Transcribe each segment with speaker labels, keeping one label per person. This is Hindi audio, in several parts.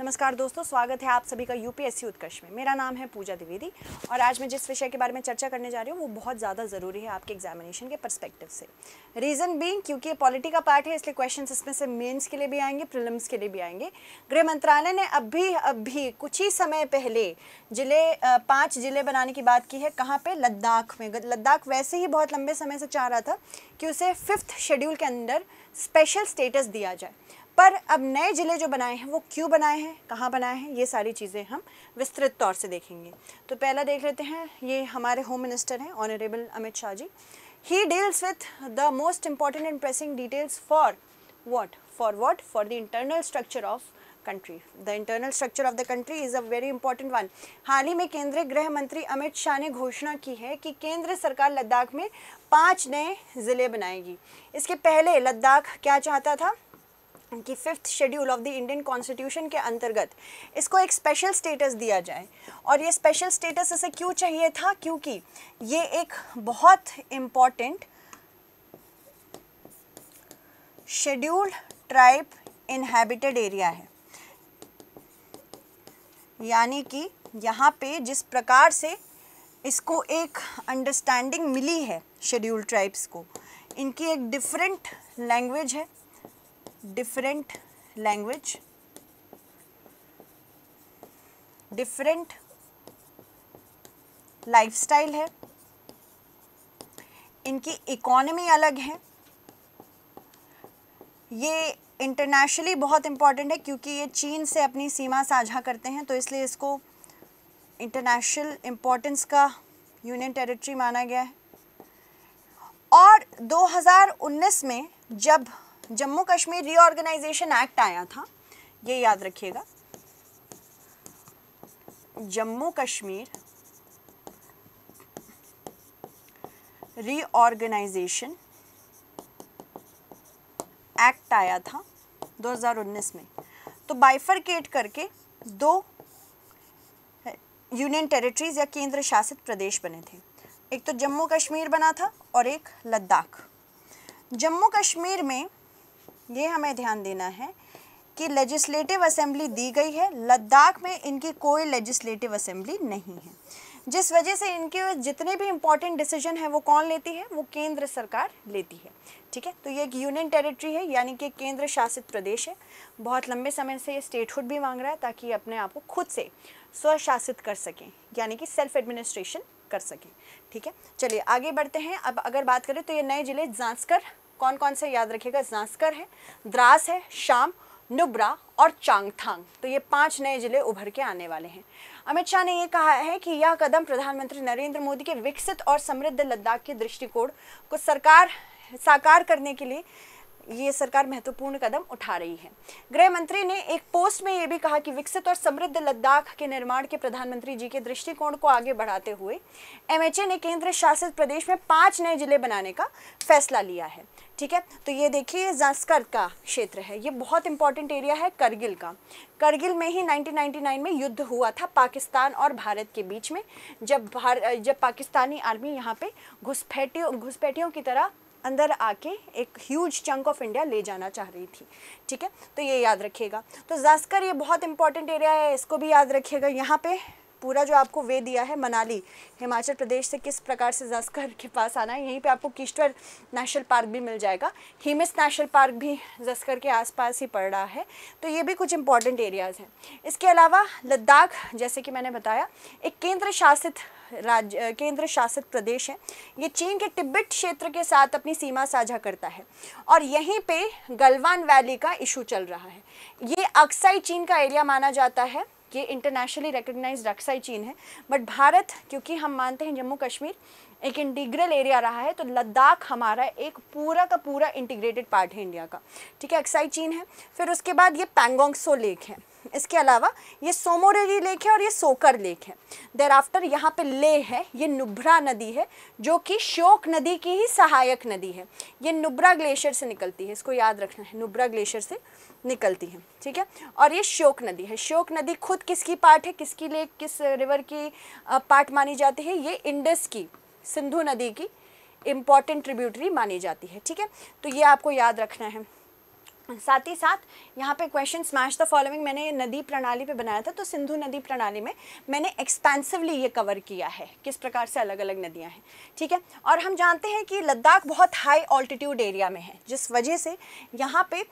Speaker 1: नमस्कार दोस्तों स्वागत है आप सभी का यूपीएससी उत्कर्ष में मेरा नाम है पूजा द्विवेदी और आज मैं जिस विषय के बारे में चर्चा करने जा रही हूँ वो बहुत ज़्यादा ज़रूरी है आपके एग्जामिनेशन के पर्सपेक्टिव से रीज़न बीइंग क्योंकि ये पॉलिटी का पार्ट है इसलिए क्वेश्चन इसमें से मेन्स के लिए भी आएंगे प्रिलम्स के लिए भी आएंगे गृह मंत्रालय ने अभी अभी कुछ ही समय पहले जिले पाँच जिले बनाने की बात की है कहाँ पर लद्दाख में लद्दाख वैसे ही बहुत लंबे समय से चाह रहा था कि उसे फिफ्थ शेड्यूल के अंदर स्पेशल स्टेटस दिया जाए पर अब नए ज़िले जो बनाए हैं वो क्यों बनाए हैं कहाँ बनाए हैं ये सारी चीज़ें हम विस्तृत तौर से देखेंगे तो पहला देख लेते हैं ये हमारे होम मिनिस्टर हैं ऑनरेबल अमित शाह जी ही deals with the most important and pressing details for what for what for the internal structure of country the internal structure of the country is a very important one हाल ही में केंद्रीय गृह मंत्री अमित शाह ने घोषणा की है कि केंद्र सरकार लद्दाख में पांच नए ज़िले बनाएगी इसके पहले लद्दाख क्या चाहता था कि fifth schedule of the Indian constitution के अंतर्गत इसको एक स्पेशल स्टेटस दिया जाए और ये स्पेशल स्टेटस इसे क्यों चाहिए था क्योंकि ये एक बहुत important scheduled tribe inhabited area है यानी कि यहाँ पे जिस प्रकार से इसको एक अंडरस्टैंडिंग मिली है शेड्यूल ट्राइब्स को इनकी एक डिफरेंट लैंग्वेज है डिफरेंट लैंग्वेज डिफरेंट लाइफस्टाइल है इनकी इकोनमी अलग है ये इंटरनेशनली बहुत इम्पॉर्टेंट है क्योंकि ये चीन से अपनी सीमा साझा करते हैं तो इसलिए इसको इंटरनेशनल इम्पोर्टेंस का यूनियन टेरिटरी माना गया है और 2019 में जब जम्मू कश्मीर रीऑर्गेनाइजेशन एक्ट आया था ये याद रखिएगा जम्मू कश्मीर रीऑर्गेनाइजेशन एक्ट आया था 2019 में तो बाइफरकेट करके दो यूनियन टेरिटरीज या केंद्र शासित प्रदेश बने थे एक तो जम्मू कश्मीर बना था और एक लद्दाख जम्मू कश्मीर में ये हमें ध्यान देना है कि लेजिस्लेटिव असेंबली दी गई है लद्दाख में इनकी कोई लेजिस्लेटिव असेंबली नहीं है जिस वजह से इनके जितने भी इम्पोर्टेंट डिसीजन है वो कौन लेती है वो केंद्र सरकार लेती है ठीक है तो ये एक यूनियन टेरिटरी है यानी कि केंद्र शासित प्रदेश है बहुत लंबे समय से ये स्टेटहुड भी मांग रहा है ताकि अपने आप को खुद से स्वशासित कर सकें यानी कि सेल्फ एडमिनिस्ट्रेशन कर सकें ठीक है चलिए आगे बढ़ते हैं अब अगर बात करें तो ये नए जिले जांचकर कौन कौन से याद रखेगा जांचकर है द्रास है शाम नुब्रा और चांगथांग तो ये पांच नए जिले उभर के आने वाले हैं अमित शाह ने यह कहा है कि यह कदम प्रधानमंत्री नरेंद्र मोदी के विकसित और समृद्ध लद्दाख के दृष्टिकोण को सरकार साकार करने के लिए ये सरकार महत्वपूर्ण कदम उठा रही है गृह मंत्री ने एक पोस्ट में ये भी कहा कि विकसित और समृद्ध लद्दाख के निर्माण के प्रधानमंत्री जी के दृष्टिकोण को आगे बढ़ाते हुए एमएचए ने केंद्र शासित प्रदेश में पांच नए जिले बनाने का फैसला लिया है ठीक है तो ये देखिए जस्कर का क्षेत्र है ये बहुत इंपॉर्टेंट एरिया है करगिल का करगिल में ही 1999 में युद्ध हुआ था पाकिस्तान और भारत के बीच में जब भार जब पाकिस्तानी आर्मी यहाँ पे घुसपैठियों घुसपैठियों की तरह अंदर आके एक ह्यूज चंक ऑफ इंडिया ले जाना चाह रही थी ठीक है तो ये याद रखिएगा तो जास्कर ये बहुत इंपॉर्टेंट एरिया है इसको भी याद रखिएगा यहाँ पे पूरा जो आपको वे दिया है मनाली हिमाचल प्रदेश से किस प्रकार से जस्कर के पास आना है यहीं पे आपको किश्तवर नेशनल पार्क भी मिल जाएगा हिमिस नेशनल पार्क भी जस्कर के आसपास ही पड़ रहा है तो ये भी कुछ इंपॉर्टेंट एरियाज़ हैं इसके अलावा लद्दाख जैसे कि मैंने बताया एक केंद्र शासित राज्य केंद्र शासित प्रदेश है ये चीन के टिब्बित क्षेत्र के साथ अपनी सीमा साझा करता है और यहीं पे गलवान वैली का इशू चल रहा है ये अक्साई चीन का एरिया माना जाता है ये इंटरनेशनली रिकग्नाइज रक्साई चीन है बट भारत क्योंकि हम मानते हैं जम्मू कश्मीर एक इंटीग्रल एरिया रहा है तो लद्दाख हमारा एक पूरा का पूरा इंटीग्रेटेड पार्ट है इंडिया का ठीक है अक्साई चीन है फिर उसके बाद ये पैंगोंगसो लेक है इसके अलावा ये सोमोरेली लेक है और ये सोकर लेक है देर आफ्टर यहाँ पे ले है ये नुब्रा नदी है जो कि श्योक नदी की ही सहायक नदी है ये नुब्रा ग्लेशियर से निकलती है इसको याद रखना है नुब्रा ग्लेशियर से निकलती है ठीक है और ये श्योक नदी है श्योक नदी खुद किसकी पार्ट है किसकी लेक किस रिवर की पार्ट मानी जाती है ये इंडस की सिंधु नदी की इम्पॉर्टेंट ट्रिब्यूटरी मानी जाती है ठीक है तो ये आपको याद रखना है साथ ही साथ यहाँ पे क्वेश्चन स्मैश द फॉलोइंग मैंने नदी प्रणाली पे बनाया था तो सिंधु नदी प्रणाली में मैंने एक्सपेंसिवली ये कवर किया है किस प्रकार से अलग अलग नदियाँ हैं ठीक है और हम जानते हैं कि लद्दाख बहुत हाई ऑल्टीट्यूड एरिया में है जिस वजह से यहाँ पे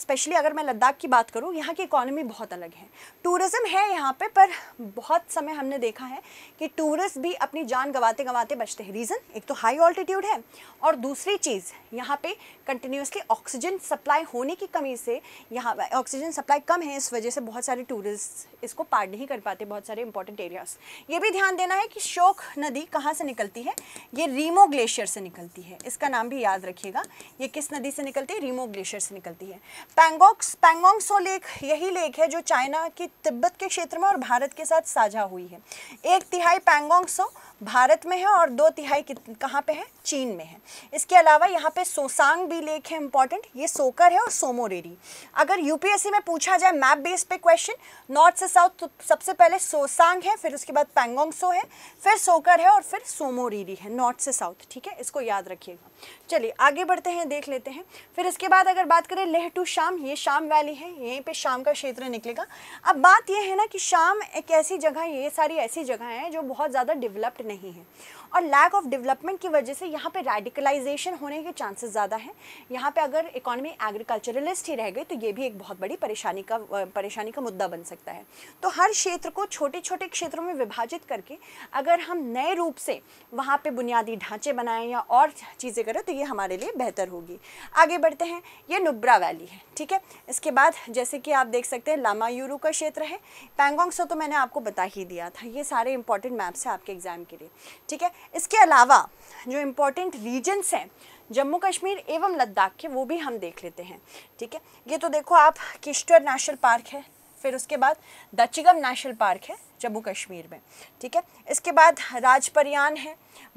Speaker 1: स्पेशली अगर मैं लद्दाख की बात करूँ यहाँ की इकोनॉमी बहुत अलग है टूरिज़्म है यहाँ पर पर बहुत समय हमने देखा है कि टूरिस्ट भी अपनी जान गंवाते गंवाते बचते हैं रीज़न एक तो हाई ऑल्टीट्यूड है और दूसरी चीज़ यहाँ पर कंटिन्यूसली ऑक्सीजन सप्लाई होने की कमी से यहाँ ऑक्सीजन सप्लाई कम है इस वजह से बहुत सारे टूरिस्ट इसको पार नहीं कर पाते बहुत सारे इंपॉर्टेंट एरियाज ये भी ध्यान देना है कि शोक नदी कहाँ से निकलती है ये रीमो ग्लेशियर से निकलती है इसका नाम भी याद रखिएगा ये किस नदी से निकलती है रीमो ग्लेशियर से निकलती है पैंगोक्स पैंगोंगसो लेक यही लेक है जो चाइना की तिब्बत के क्षेत्र में और भारत के साथ साझा हुई है एक तिहाई पैंगोंगसो भारत में है और दो तिहाई कहाँ पे है चीन में है इसके अलावा यहाँ पे सोसांग भी लेक है इंपॉर्टेंट ये सोकर है और सोमोरेरी अगर यूपीएससी में पूछा जाए मैप बेस पे क्वेश्चन नॉर्थ से साउथ तो सबसे पहले सोसांग है फिर उसके बाद पैंगोंगसो है फिर सोकर है और फिर सोमोरेरी है नॉर्थ से साउथ ठीक है इसको याद रखिएगा चलिए आगे बढ़ते हैं देख लेते हैं फिर इसके बाद अगर बात करें लेह टू शाम ये शाम वैली है यहीं पे शाम का क्षेत्र निकलेगा अब बात यह है ना कि शाम एक ऐसी जगह ये सारी ऐसी जगह हैं जो बहुत ज़्यादा डेवलप्ड नहीं है और लैक ऑफ डेवलपमेंट की वजह से यहाँ पे रेडिकलाइजेशन होने के चांसेस ज़्यादा हैं यहाँ पे अगर इकोनॉमी एग्रीकल्चरलिस्ट ही रह गई तो ये भी एक बहुत बड़ी परेशानी का परेशानी का मुद्दा बन सकता है तो हर क्षेत्र को छोटे छोटे क्षेत्रों में विभाजित करके अगर हम नए रूप से वहाँ पर बुनियादी ढांचे बनाएँ या और चीज़ें करें तो ये हमारे लिए बेहतर होगी आगे बढ़ते हैं ये नुब्रा वैली है ठीक है इसके बाद जैसे कि आप देख सकते हैं लामा यूरू का क्षेत्र है पैंगोंग सो तो मैंने आपको बता ही दिया था ये सारे इंपॉर्टेंट मैप्स हैं आपके एग्ज़ाम के लिए ठीक है इसके अलावा जो इम्पोर्टेंट रीजन्स हैं जम्मू कश्मीर एवं लद्दाख के वो भी हम देख लेते हैं ठीक है ये तो देखो आप किश्तर नेशनल पार्क है फिर उसके बाद दचिगम नेशनल पार्क है जम्मू कश्मीर में ठीक है इसके बाद राजपरियान है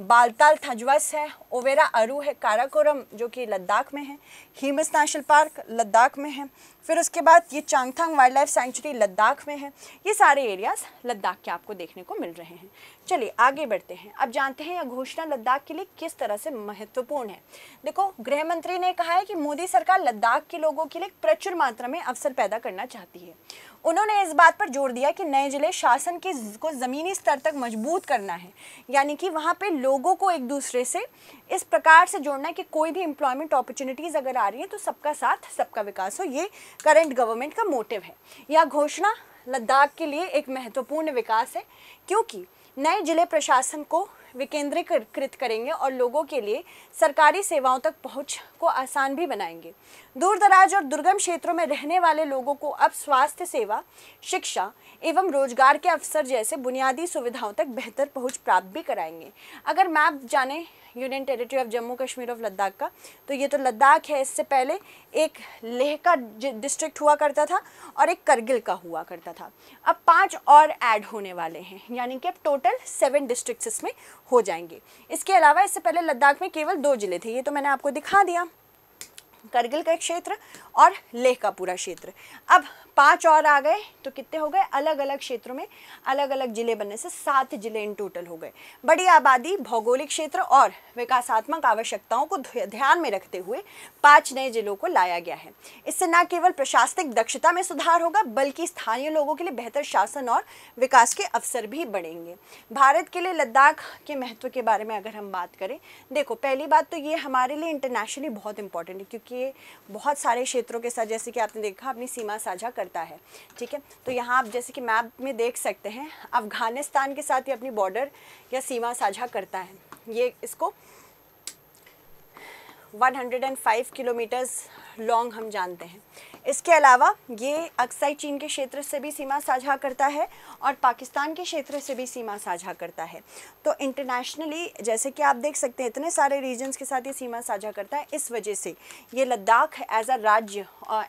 Speaker 1: बालताल थजवस है ओवेरा अरू है काराकोरम जो कि लद्दाख में है हीमस नेशनल पार्क लद्दाख में है फिर उसके बाद ये Changthang wildlife sanctuary Ladakh में है ये सारे एरियाज़ लद्दाख के आपको देखने को मिल रहे हैं चलिए आगे बढ़ते हैं अब जानते हैं यह घोषणा लद्दाख के लिए किस तरह से महत्वपूर्ण है देखो गृह मंत्री ने कहा है कि मोदी सरकार लद्दाख के लोगों के लिए प्रचुर मात्रा में अवसर पैदा करना चाहती है उन्होंने इस बात पर जोर दिया कि नए जिले शासन के को ज़मीनी स्तर तक मजबूत करना है यानी कि वहाँ पे लोगों को एक दूसरे से इस प्रकार से जोड़ना है कि कोई भी एम्प्लॉयमेंट अपॉर्चुनिटीज़ अगर आ रही है तो सबका साथ सबका विकास हो ये करंट गवर्नमेंट का मोटिव है यह घोषणा लद्दाख के लिए एक महत्वपूर्ण विकास है क्योंकि नए जिले प्रशासन को विकेंद्रीकृत करेंगे और लोगों के लिए सरकारी सेवाओं तक पहुंच को आसान भी बनाएंगे दूर दराज और दुर्गम क्षेत्रों में रहने वाले लोगों को अब स्वास्थ्य सेवा शिक्षा एवं रोजगार के अवसर जैसे बुनियादी सुविधाओं तक बेहतर पहुंच प्राप्त भी कराएंगे अगर मैप जाने union territory of Jammu Kashmir of Ladakh का तो ये तो लद्दाख है इससे पहले एक लेह का डिस्ट्रिक्ट हुआ करता था और एक करगिल का हुआ करता था अब पांच और ऐड होने वाले हैं यानी कि अब टोटल सेवन डिस्ट्रिक्ट इसमें हो जाएंगे इसके अलावा इससे पहले लद्दाख में केवल दो ज़िले थे ये तो मैंने आपको दिखा दिया करगिल का एक क्षेत्र और लेह का पूरा क्षेत्र अब पांच और आ गए तो कितने हो गए अलग अलग क्षेत्रों में अलग अलग जिले बनने से सात जिले इन टोटल हो गए बड़ी आबादी भौगोलिक क्षेत्र और विकासात्मक आवश्यकताओं को ध्यान में रखते हुए पांच नए जिलों को लाया गया है इससे न केवल प्रशासनिक दक्षता में सुधार होगा बल्कि स्थानीय लोगों के लिए बेहतर शासन और विकास के अवसर भी बढ़ेंगे भारत के लिए लद्दाख के महत्व के बारे में अगर हम बात करें देखो पहली बात तो ये हमारे लिए इंटरनेशनली बहुत इंपॉर्टेंट है क्योंकि ये बहुत सारे क्षेत्रों के साथ जैसे कि आपने देखा अपनी सीमा साझा कर करता है ठीक है तो यहाँ आप जैसे कि मैप में देख सकते हैं अफ़गानिस्तान के साथ ये अपनी बॉर्डर या सीमा साझा करता है ये इसको 105 किलोमीटर्स लॉन्ग हम जानते हैं इसके अलावा ये अक्साई चीन के क्षेत्र से भी सीमा साझा करता है और पाकिस्तान के क्षेत्र से भी सीमा साझा करता है तो इंटरनेशनली जैसे कि आप देख सकते हैं इतने सारे रीजन्स के साथ ये सीमा साझा करता है इस वजह से ये लद्दाख एज अ राज्य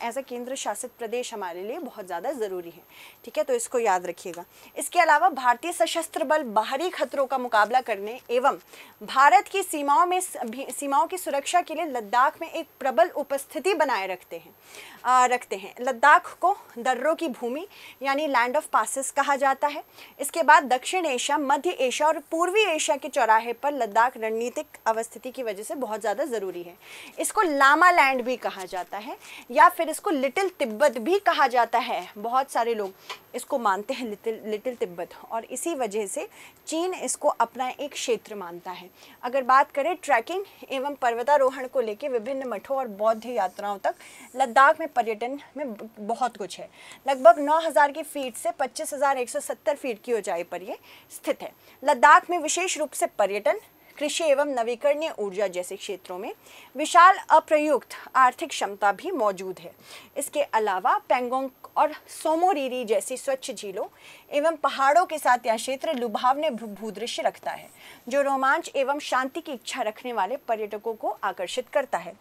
Speaker 1: एज अ केंद्र शासित प्रदेश हमारे लिए बहुत ज़्यादा ज़रूरी है ठीक है तो इसको याद रखिएगा इसके अलावा भारतीय सशस्त्र बल बाहरी खतरों का मुकाबला करने एवं भारत की सीमाओं में सीमाओं की सुरक्षा के लिए लद्दाख में एक प्रबल उपस्थिति बनाए रखते हैं रखते हैं लद्दाख को दर्रों की भूमि यानी लैंड ऑफ पासिस कहा जाता है इसके बाद दक्षिण एशिया मध्य एशिया और पूर्वी एशिया के चौराहे पर लद्दाख रणनीतिक अवस्थिति की वजह से बहुत ज़्यादा ज़रूरी है इसको लामा लैंड भी कहा जाता है या फिर इसको लिटिल तिब्बत भी कहा जाता है बहुत सारे लोग इसको मानते हैं लिटिल लिटिल तिब्बत और इसी वजह से चीन इसको अपना एक क्षेत्र मानता है अगर बात करें ट्रैकिंग एवं पर्वतारोहण को लेकर विभिन्न मठों और बौद्ध यात्राओं तक लद्दाख में पर्यटन पैटर्न में बहुत कुछ है लगभग 9000 की फीट से 25,170 फीट की ऊंचाई पर ये स्थित है लद्दाख में विशेष रूप से पर्यटन कृषि एवं नवीकरणीय ऊर्जा जैसे क्षेत्रों में विशाल अप्रयुक्त आर्थिक क्षमता भी मौजूद है इसके अलावा पेंगोंग और सोमोरीरी जैसी स्वच्छ झीलों एवं पहाड़ों के साथ यह क्षेत्र लुभावने भूदृश्य रखता है जो रोमांच एवं शांति की इच्छा रखने वाले पर्यटकों को आकर्षित करता है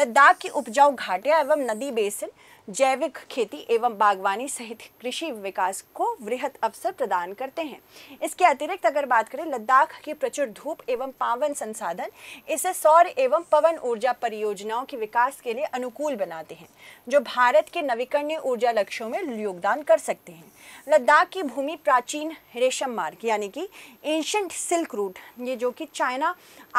Speaker 1: लद्दाख की उपजाऊ घाटियाँ एवं नदी बेसिन जैविक खेती एवं बागवानी सहित कृषि विकास को वृहत अवसर प्रदान करते हैं इसके अतिरिक्त अगर बात करें लद्दाख की प्रचुर धूप एवं पावन संसाधन इसे सौर एवं पवन ऊर्जा परियोजनाओं के विकास के लिए अनुकूल बनाते हैं जो भारत के नवीकरणीय ऊर्जा लक्ष्यों में योगदान कर सकते हैं लद्दाख की भूमि प्राचीन रेशम मार्ग यानी कि एंशंट सिल्क रूट ये जो कि चाइना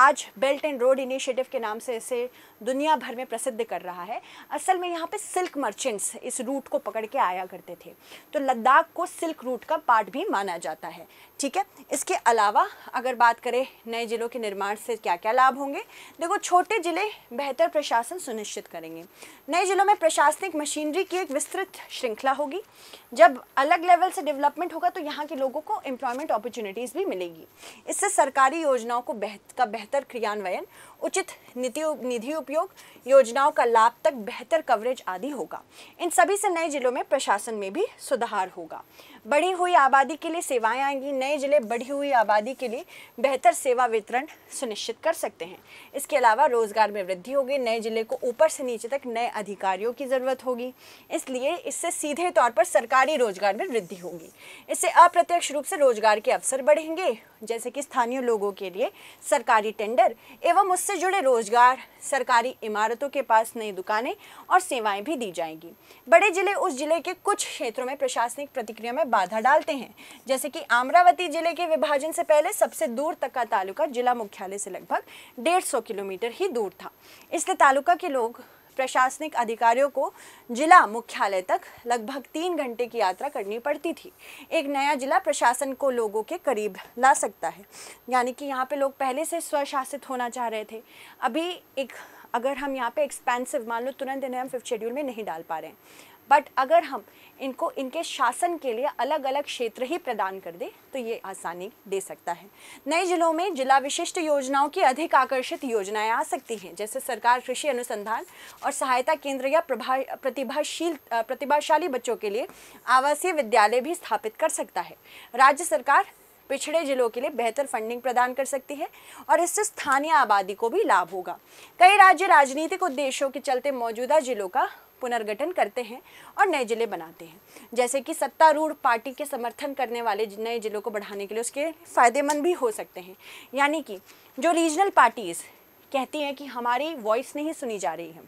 Speaker 1: आज बेल्ट एंड रोड इनिशिएटिव के नाम से इसे दुनिया भर में प्रसिद्ध कर रहा है असल में यहाँ पे सिल्क मर्चेंट्स इस रूट को पकड़ के आया करते थे तो लद्दाख को सिल्क रूट का पार्ट भी माना जाता है ठीक है इसके अलावा अगर बात करें नए ज़िलों के निर्माण से क्या क्या लाभ होंगे देखो छोटे ज़िले बेहतर प्रशासन सुनिश्चित करेंगे नए ज़िलों में प्रशासनिक मशीनरी की एक विस्तृत श्रृंखला होगी जब अलग लेवल से डेवलपमेंट होगा तो यहाँ के लोगों को एम्प्लॉयमेंट अपॉर्चुनिटीज़ भी मिलेगी इससे सरकारी योजनाओं को बेहत का बेहतर क्रियान्वयन उचित नीति निधि उपयोग उपयोग योजनाओं का लाभ तक बेहतर कवरेज आदि होगा इन सभी से नए जिलों में प्रशासन में भी सुधार होगा बढ़ी हुई आबादी के लिए सेवाएं आएंगी नए जिले बढ़ी हुई आबादी के लिए बेहतर सेवा वितरण सुनिश्चित कर सकते हैं इसके अलावा रोजगार में वृद्धि होगी नए जिले को ऊपर से नीचे तक नए अधिकारियों की ज़रूरत होगी इसलिए इससे सीधे तौर पर सरकारी रोजगार में वृद्धि होगी इससे अप्रत्यक्ष रूप से रोजगार के अवसर बढ़ेंगे जैसे कि स्थानीय लोगों के लिए सरकारी टेंडर एवं उससे जुड़े रोजगार सरकारी इमारतों के पास नई दुकानें और सेवाएं भी दी जाएंगी बड़े जिले उस जिले के कुछ क्षेत्रों में प्रशासनिक प्रतिक्रिया में बाधा डालते हैं जैसे कि अमरावती जिले के विभाजन से पहले सबसे दूर तक का तालुका जिला मुख्यालय से लगभग डेढ़ सौ किलोमीटर ही दूर था इसलिए तालुका के लोग प्रशासनिक अधिकारियों को जिला मुख्यालय तक लगभग तीन घंटे की यात्रा करनी पड़ती थी एक नया जिला प्रशासन को लोगों के करीब ला सकता है यानी कि यहाँ पे लोग पहले से स्वशासित होना चाह रहे थे अभी एक अगर हम यहाँ पे एक्सपेंसिव मान लो तुरंत इन्हें हम फिफ्थ शेड्यूल में नहीं डाल पा रहे हैं बट अगर हम इनको इनके शासन के लिए अलग अलग क्षेत्र ही प्रदान कर दे तो ये आसानी दे सकता है नए जिलों में जिला विशिष्ट योजनाओं की अधिक आकर्षित योजनाएं आ सकती हैं जैसे सरकार कृषि अनुसंधान और सहायता केंद्र या प्रभा प्रतिभाशील प्रतिभाशाली बच्चों के लिए आवासीय विद्यालय भी स्थापित कर सकता है राज्य सरकार पिछड़े जिलों के लिए बेहतर फंडिंग प्रदान कर सकती है और इससे स्थानीय आबादी को भी लाभ होगा कई राज्य राजनीतिक उद्देश्यों के चलते मौजूदा जिलों का पुनर्गठन करते हैं और नए जिले बनाते हैं जैसे कि सत्तारूढ़ पार्टी के समर्थन करने वाले नए जिलों को बढ़ाने के लिए उसके फ़ायदेमंद भी हो सकते हैं यानी कि जो रीजनल पार्टीज़ कहती हैं कि हमारी वॉइस नहीं सुनी जा रही है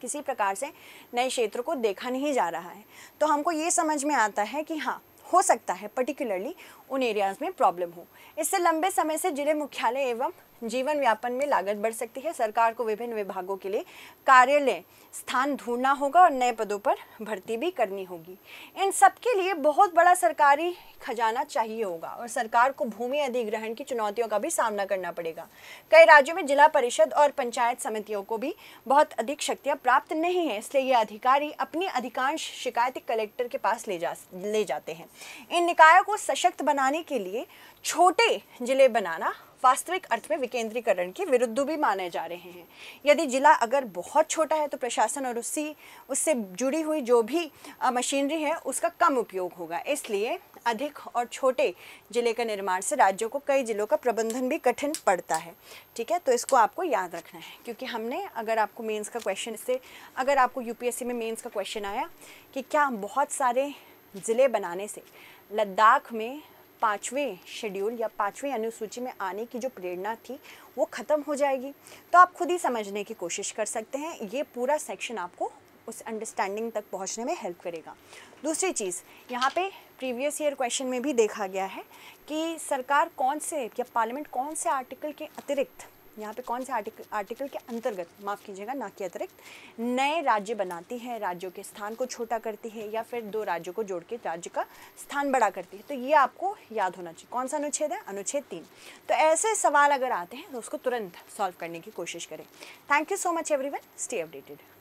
Speaker 1: किसी प्रकार से नए क्षेत्र को देखा नहीं जा रहा है तो हमको ये समझ में आता है कि हाँ हो सकता है पर्टिकुलरली उन एरियाज़ में प्रॉब्लम हो इससे लंबे समय से जिले मुख्यालय एवं जीवन व्यापन में लागत बढ़ सकती है सरकार को विभिन्न विभागों के लिए कार्यालय स्थान ढूंढना होगा और नए पदों पर भर्ती भी करनी होगी इन सब के लिए बहुत बड़ा सरकारी खजाना चाहिए होगा और सरकार को भूमि अधिग्रहण की चुनौतियों का भी सामना करना पड़ेगा कई राज्यों में जिला परिषद और पंचायत समितियों को भी बहुत अधिक शक्तियाँ प्राप्त नहीं है इसलिए ये अधिकारी अपनी अधिकांश शिकायतें कलेक्टर के पास ले जा ले जाते हैं इन निकायों को सशक्त बनाने के लिए छोटे जिले बनाना वास्तविक अर्थ में विकेंद्रीकरण के विरुद्ध भी माने जा रहे हैं यदि जिला अगर बहुत छोटा है तो प्रशासन और उसी उससे जुड़ी हुई जो भी मशीनरी है उसका कम उपयोग होगा इसलिए अधिक और छोटे जिले के निर्माण से राज्यों को कई जिलों का प्रबंधन भी कठिन पड़ता है ठीक है तो इसको आपको याद रखना है क्योंकि हमने अगर आपको मेंस का क्वेश्चन से अगर आपको यूपीएससी में मेंस का क्वेश्चन आया कि क्या बहुत सारे ज़िले बनाने से लद्दाख में पाँचवें शेड्यूल या पांचवें अनुसूची में आने की जो प्रेरणा थी वो ख़त्म हो जाएगी तो आप खुद ही समझने की कोशिश कर सकते हैं ये पूरा सेक्शन आपको उस अंडरस्टैंडिंग तक पहुंचने में हेल्प करेगा दूसरी चीज़ यहाँ पे प्रीवियस ईयर क्वेश्चन में भी देखा गया है कि सरकार कौन से या पार्लियामेंट कौन से आर्टिकल के अतिरिक्त यहाँ पे कौन से आर्टिकल आर्टिकल के अंतर्गत माफ़ कीजिएगा ना कि अतिरिक्त नए राज्य बनाती है राज्यों के स्थान को छोटा करती है या फिर दो राज्यों को जोड़ के राज्य का स्थान बड़ा करती है तो ये आपको याद होना चाहिए कौन सा अनुच्छेद है अनुच्छेद तीन तो ऐसे सवाल अगर आते हैं तो उसको तुरंत सॉल्व करने की कोशिश करें thank you so much everyone stay updated